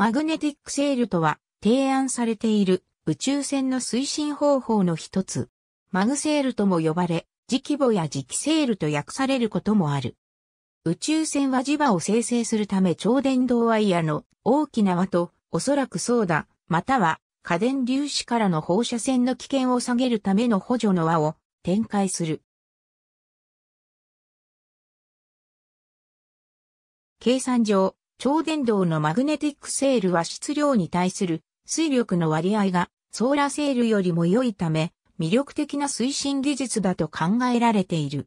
マグネティックセールとは提案されている宇宙船の推進方法の一つ。マグセールとも呼ばれ、磁気模や磁気セールと訳されることもある。宇宙船は磁場を生成するため超電導ワイヤの大きな輪とおそらくソーダ、または家電粒子からの放射線の危険を下げるための補助の輪を展開する。計算上、超電導のマグネティックセールは質量に対する水力の割合がソーラーセールよりも良いため、魅力的な推進技術だと考えられている。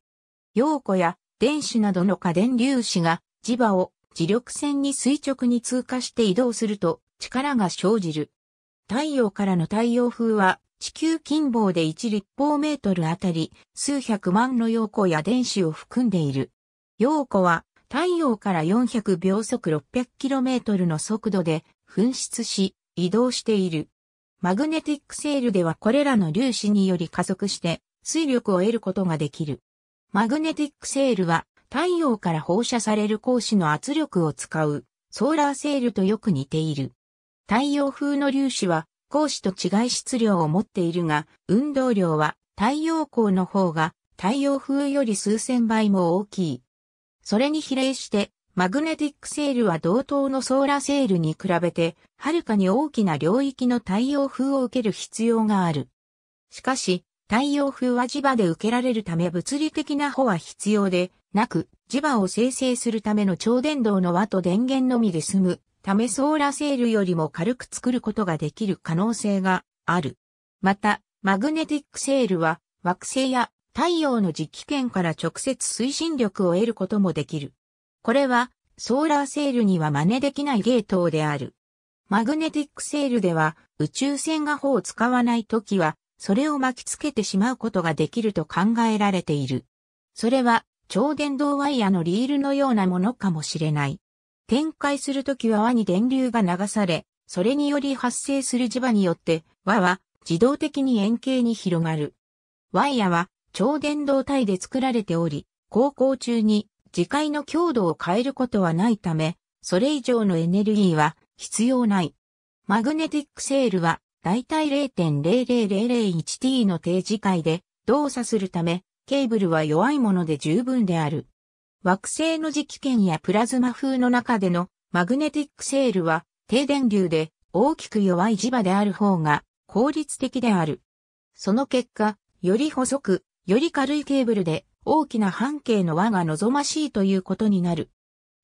陽子や電子などの家電粒子が磁場を磁力線に垂直に通過して移動すると力が生じる。太陽からの太陽風は地球近傍で1立方メートルあたり数百万の陽子や電子を含んでいる。陽子は太陽から400秒速 600km の速度で噴出し移動している。マグネティックセールではこれらの粒子により加速して水力を得ることができる。マグネティックセールは太陽から放射される光子の圧力を使うソーラーセールとよく似ている。太陽風の粒子は光子と違い質量を持っているが、運動量は太陽光の方が太陽風より数千倍も大きい。それに比例して、マグネティックセールは同等のソーラーセールに比べて、はるかに大きな領域の太陽風を受ける必要がある。しかし、太陽風は磁場で受けられるため物理的な保は必要で、なく、磁場を生成するための超電導の輪と電源のみで済む、ためソーラーセールよりも軽く作ることができる可能性がある。また、マグネティックセールは、惑星や太陽の磁気圏から直接推進力を得ることもできる。これは、ソーラーセールには真似できないゲートである。マグネティックセールでは、宇宙船が砲を使わないときは、それを巻きつけてしまうことができると考えられている。それは、超電導ワイヤのリールのようなものかもしれない。展開するときは輪に電流が流され、それにより発生する磁場によって、輪は自動的に円形に広がる。ワイヤは超電導体で作られており、航行中に磁界の強度を変えることはないため、それ以上のエネルギーは必要ない。マグネティックセールは、だいたい 0.00001t の低磁界で動作するため、ケーブルは弱いもので十分である。惑星の磁気圏やプラズマ風の中でのマグネティックセールは低電流で大きく弱い磁場である方が効率的である。その結果、より細くより軽いケーブルで大きな半径の輪が望ましいということになる。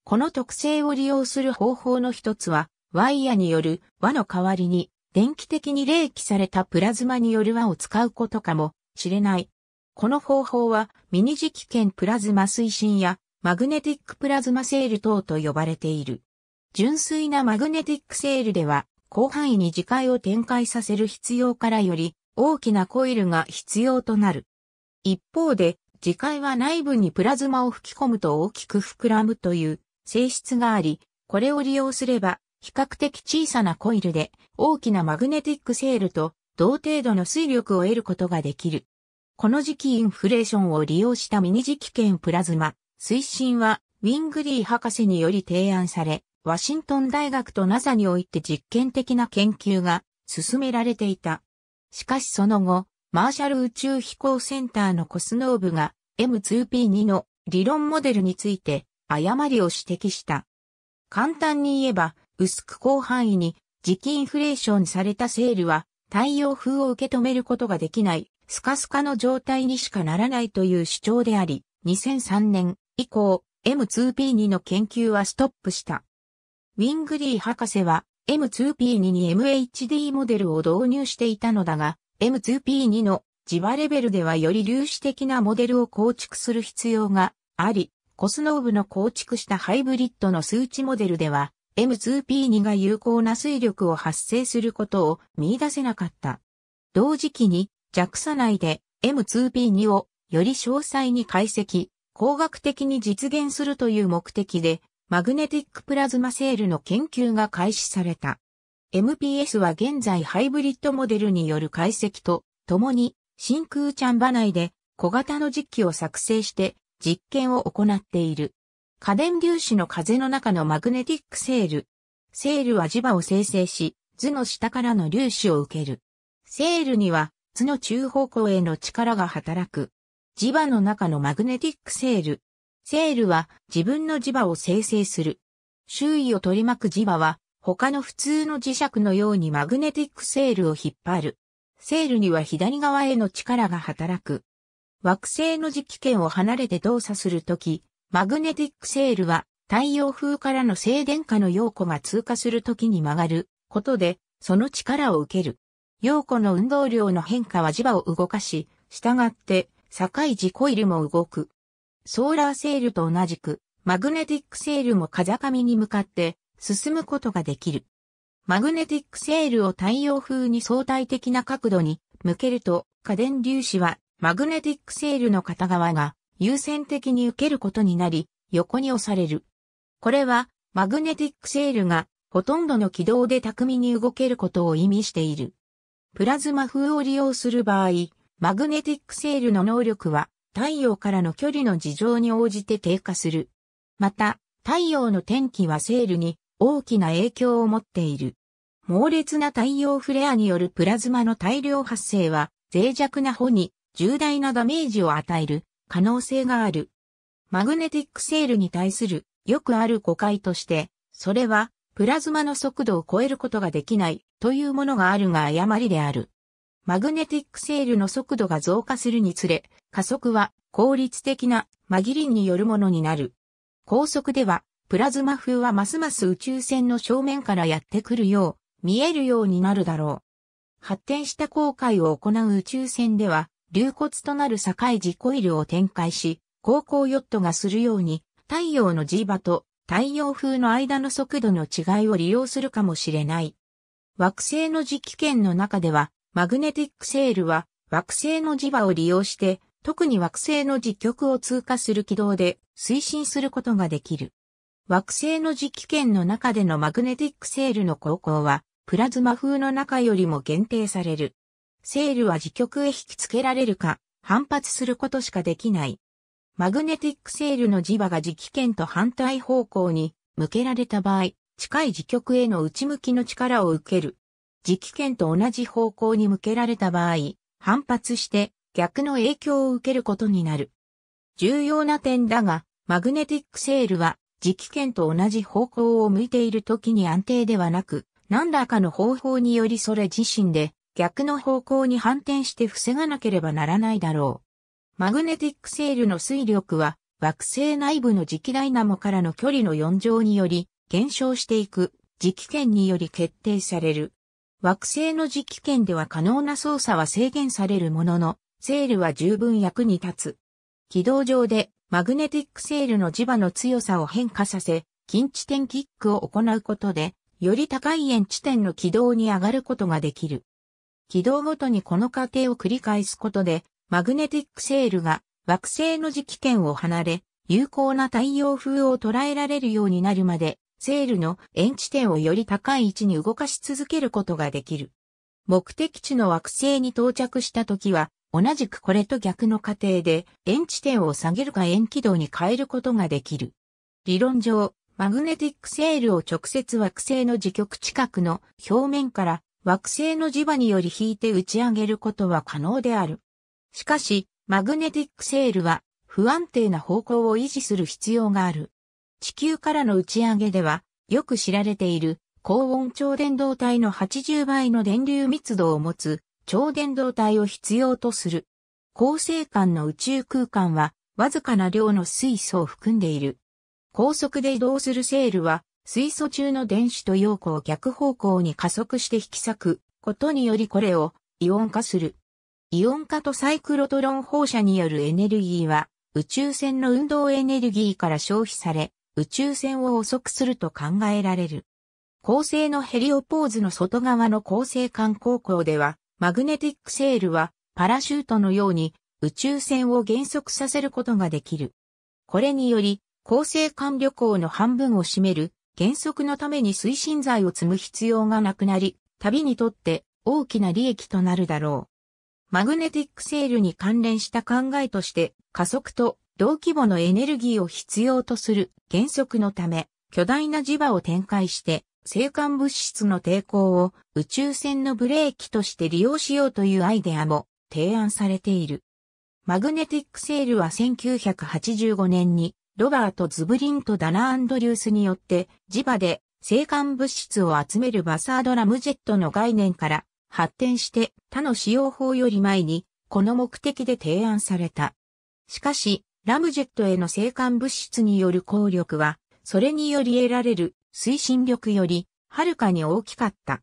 この特性を利用する方法の一つは、ワイヤによる輪の代わりに、電気的に冷気されたプラズマによる輪を使うことかもしれない。この方法は、ミニ磁気圏プラズマ推進や、マグネティックプラズマセール等と呼ばれている。純粋なマグネティックセールでは、広範囲に磁界を展開させる必要からより、大きなコイルが必要となる。一方で、磁界は内部にプラズマを吹き込むと大きく膨らむという性質があり、これを利用すれば、比較的小さなコイルで大きなマグネティックセールと同程度の水力を得ることができる。この時期インフレーションを利用したミニ磁気圏プラズマ推進はウィングリー博士により提案され、ワシントン大学と NASA において実験的な研究が進められていた。しかしその後、マーシャル宇宙飛行センターのコスノーブが M2P2 の理論モデルについて誤りを指摘した。簡単に言えば、薄く広範囲に磁気インフレーションされたセールは太陽風を受け止めることができないスカスカの状態にしかならないという主張であり、2003年以降 M2P2 の研究はストップした。ウィングリー博士は M2P2 に MHD モデルを導入していたのだが、M2P2 の磁場レベルではより粒子的なモデルを構築する必要があり、コスノーブの構築したハイブリッドの数値モデルでは、M2P2 が有効な水力を発生することを見出せなかった。同時期に JAXA 内で M2P2 をより詳細に解析、工学的に実現するという目的で、マグネティックプラズマセールの研究が開始された。MPS は現在ハイブリッドモデルによる解析と、共に真空チャンバ内で小型の実機を作成して実験を行っている。家電粒子の風の中のマグネティックセール。セールは磁場を生成し、図の下からの粒子を受ける。セールには図の中方向への力が働く。磁場の中のマグネティックセール。セールは自分の磁場を生成する。周囲を取り巻く磁場は他の普通の磁石のようにマグネティックセールを引っ張る。セールには左側への力が働く。惑星の磁気圏を離れて動作するとき、マグネティックセールは太陽風からの静電下の陽子が通過するときに曲がることで、その力を受ける。陽子の運動量の変化は磁場を動かし、従って境磁コイルも動く。ソーラーセールと同じく、マグネティックセールも風上に向かって進むことができる。マグネティックセールを太陽風に相対的な角度に向けると過電粒子はマグネティックセールの片側が優先的に受けることになり横に押される。これはマグネティックセールがほとんどの軌道で巧みに動けることを意味している。プラズマ風を利用する場合、マグネティックセールの能力は太陽からの距離の事情に応じて低下する。また、太陽の天気はセールに大きな影響を持っている。猛烈な太陽フレアによるプラズマの大量発生は脆弱な穂に重大なダメージを与える可能性がある。マグネティックセールに対するよくある誤解として、それはプラズマの速度を超えることができないというものがあるが誤りである。マグネティックセールの速度が増加するにつれ、加速は効率的な紛りによるものになる。高速ではプラズマ風はますます宇宙船の正面からやってくるよう、見えるようになるだろう。発展した航海を行う宇宙船では、流骨となる境地コイルを展開し、航行ヨットがするように、太陽の磁場と太陽風の間の速度の違いを利用するかもしれない。惑星の磁気圏の中では、マグネティックセールは惑星の磁場を利用して、特に惑星の磁極を通過する軌道で推進することができる。惑星の磁気圏の中でのマグネティックセールの航行は、プラズマ風の中よりも限定される。セールは磁極へ引き付けられるか、反発することしかできない。マグネティックセールの磁場が磁気圏と反対方向に向けられた場合、近い磁極への内向きの力を受ける。磁気圏と同じ方向に向けられた場合、反発して逆の影響を受けることになる。重要な点だが、マグネティックセールは磁気圏と同じ方向を向いている時に安定ではなく、何らかの方法によりそれ自身で逆の方向に反転して防がなければならないだろう。マグネティックセールの推力は惑星内部の磁気ダイナモからの距離の4乗により減少していく磁気圏により決定される。惑星の磁気圏では可能な操作は制限されるものの、セールは十分役に立つ。軌道上でマグネティックセールの磁場の強さを変化させ、近地点キックを行うことで、より高い円地点の軌道に上がることができる。軌道ごとにこの過程を繰り返すことで、マグネティックセールが惑星の磁気圏を離れ、有効な太陽風を捉えられるようになるまで、セールの円地点をより高い位置に動かし続けることができる。目的地の惑星に到着した時は、同じくこれと逆の過程で、円地点を下げるか円軌道に変えることができる。理論上、マグネティックセールを直接惑星の磁極近くの表面から惑星の磁場により引いて打ち上げることは可能である。しかし、マグネティックセールは不安定な方向を維持する必要がある。地球からの打ち上げでは、よく知られている高温超電導体の80倍の電流密度を持つ超伝導体を必要とする。恒星間の宇宙空間は、わずかな量の水素を含んでいる。高速で移動するセールは、水素中の電子と陽子を逆方向に加速して引き裂くことによりこれをイオン化する。イオン化とサイクロトロン放射によるエネルギーは宇宙船の運動エネルギーから消費され宇宙船を遅くすると考えられる。恒星のヘリオポーズの外側の恒星間航行ではマグネティックセールはパラシュートのように宇宙船を減速させることができる。これにより、高性管旅行の半分を占める減速のために推進剤を積む必要がなくなり、旅にとって大きな利益となるだろう。マグネティックセールに関連した考えとして、加速と同規模のエネルギーを必要とする減速のため、巨大な磁場を展開して生還物質の抵抗を宇宙船のブレーキとして利用しようというアイデアも提案されている。マグネティックセールは1985年にロバート・ズブリンとダナ・アンドリュースによって磁場で生還物質を集めるバサードラムジェットの概念から発展して他の使用法より前にこの目的で提案された。しかし、ラムジェットへの生還物質による効力は、それにより得られる推進力より、はるかに大きかった。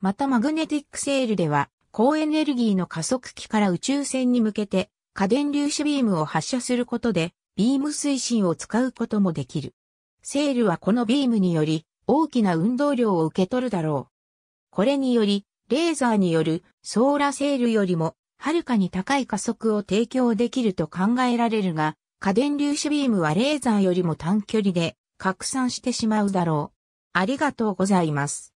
またマグネティックセールでは、高エネルギーの加速器から宇宙船に向けて、過電粒子ビームを発射することで、ビーム推進を使うこともできる。セールはこのビームにより、大きな運動量を受け取るだろう。これにより、レーザーによるソーラセールよりも、はるかに高い加速を提供できると考えられるが、過電粒子ビームはレーザーよりも短距離で、拡散してしまうだろう。ありがとうございます。